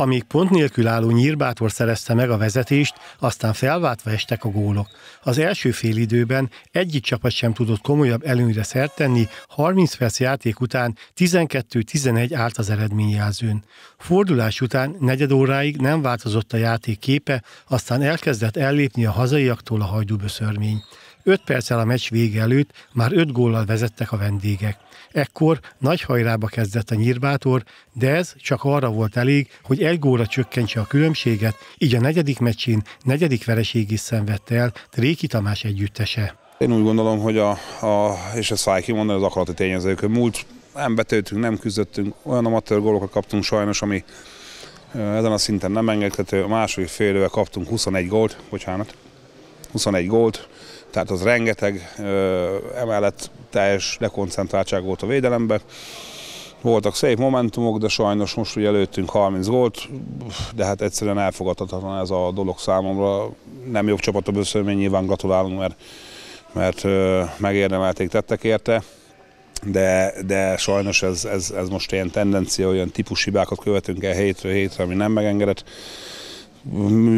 Amíg pont nélkül álló Nyírbátor szerezte meg a vezetést, aztán felváltva estek a gólok. Az első fél időben egyik csapat sem tudott komolyabb előnyre szert tenni, 30 perc játék után 12-11 állt az eredményjelzőn. Fordulás után negyed óráig nem változott a játék képe, aztán elkezdett ellépni a hazaiaktól a hajdúböszörmény. 5 perccel a meccs vége előtt már 5 góllal vezettek a vendégek. Ekkor nagy hajrába kezdett a nyírbátor, de ez csak arra volt elég, hogy egy góra csökkentse a különbséget, így a negyedik meccsén negyedik vereség is szenvedte el Tréki Tamás együttese. Én úgy gondolom, hogy a, a és ezt fáj kimondani, az akarati tényezők. Múlt nem betöltünk, nem küzdöttünk, olyan amatőr gólokat kaptunk sajnos, ami ezen a szinten nem engedhető. A második fél kaptunk 21 gólt, bocsánat, 21 gólt, tehát az rengeteg, emellett teljes lekoncentráltság volt a védelemben. Voltak szép momentumok, de sajnos most ugye előttünk 30 gólt, de hát egyszerűen elfogadhatatlan ez a dolog számomra. Nem jobb csapat a bőszörmény, nyilván gratulálunk, mert, mert megérdemelték, tettek érte. De, de sajnos ez, ez, ez most ilyen tendencia, olyan típus hibákat követünk el hétről hétre, ami nem megengedett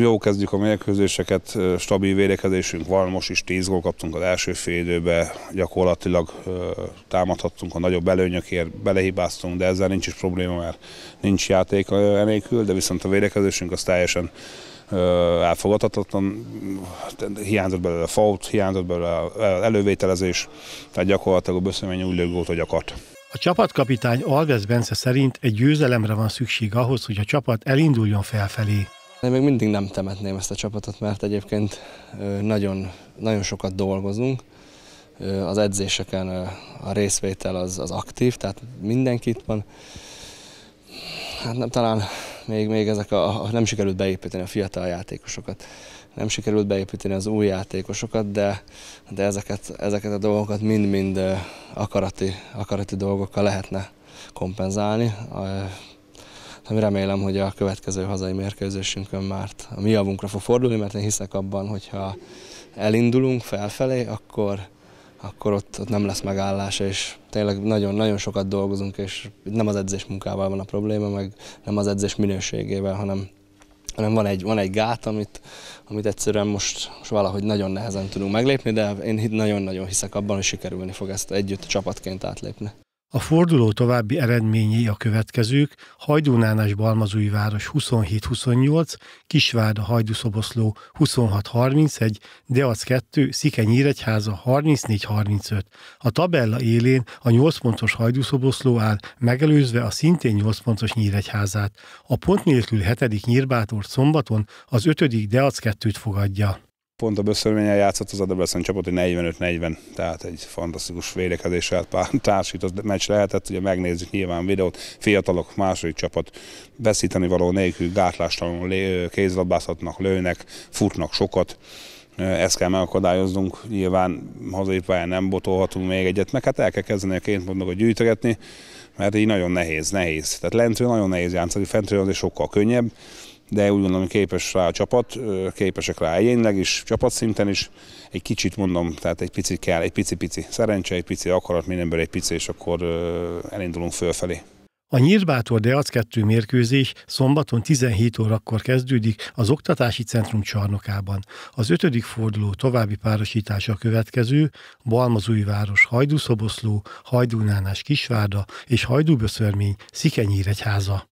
jó kezdjük a mérkőzéseket, stabil védekezésünk van, most is 10 gól kaptunk az első fél időbe, gyakorlatilag támadhattunk a nagyobb előnyökért, belehibáztunk, de ezzel nincs is probléma, mert nincs játék enélkül, de viszont a védekezésünk az teljesen elfogadhatatlan, hiányzott belőle a fault, hiányzott belőle az elővételezés, tehát gyakorlatilag a böszömény úgy lőgót, hogy akart. A csapatkapitány Alves Bence szerint egy győzelemre van szükség ahhoz, hogy a csapat elinduljon felfelé. Én még mindig nem temetném ezt a csapatot, mert egyébként nagyon, nagyon sokat dolgozunk. Az edzéseken a részvétel az, az aktív, tehát mindenki itt van. Hát nem, talán még, még ezek a, nem sikerült beépíteni a fiatal játékosokat, nem sikerült beépíteni az új játékosokat, de, de ezeket, ezeket a dolgokat mind-mind akarati, akarati dolgokkal lehetne kompenzálni ami hát remélem, hogy a következő hazai mérkőzésünkön már a mi javunkra fog fordulni, mert én hiszek abban, hogyha elindulunk felfelé, akkor, akkor ott, ott nem lesz megállás, és tényleg nagyon-nagyon sokat dolgozunk, és nem az edzés munkával van a probléma, meg nem az edzés minőségével, hanem, hanem van egy, van egy gát, amit, amit egyszerűen most, most valahogy nagyon nehezen tudunk meglépni, de én nagyon-nagyon hiszek abban, hogy sikerülni fog ezt együtt csapatként átlépni. A forduló további eredményei a következők, Hajdúnánás Balmazújváros 27-28, Kisvárda Hajdúszoboszló 26-31, Deac 2, Szike Nyíregyháza 34-35. A tabella élén a 8 pontos Hajdúszoboszló áll, megelőzve a szintén 8 pontos Nyíregyházát. A pont nélkül 7. Nyírbátort szombaton az 5. Deac 2-t fogadja pont a böszörményen játszott az a Debrecen csapat, hogy 45-40, tehát egy fantasztikus védekezéssel pár társított meccs lehetett, ugye megnézzük nyilván videót, fiatalok, második csapat veszíteni való nélkül, gátlástalanul kézlabdázhatnak, lőnek, futnak sokat, ezt kell megakadályoznunk, nyilván hazai pályán nem botolhatunk még egyet, meg hát el kell kezdeni a két mondokat gyűjtögetni, mert így nagyon nehéz, nehéz. Tehát lentről nagyon nehéz játszani, fentről azért sokkal könnyebb, de úgy gondolom, képes rá a csapat, képesek rá egyénileg is, csapatszinten is. Egy kicsit mondom, tehát egy pici kell, egy pici-pici szerencse, egy pici akarat, mindenből egy pici, és akkor elindulunk fölfelé. A Nyírbátor Deac 2 mérkőzés szombaton 17 órakor kezdődik az Oktatási Centrum csarnokában. Az ötödik forduló további párosítása következő Balmazújváros Hajdúszoboszló, Hajdúnánás Kisvárda és Hajdúböszörmény Szikenyíregyháza.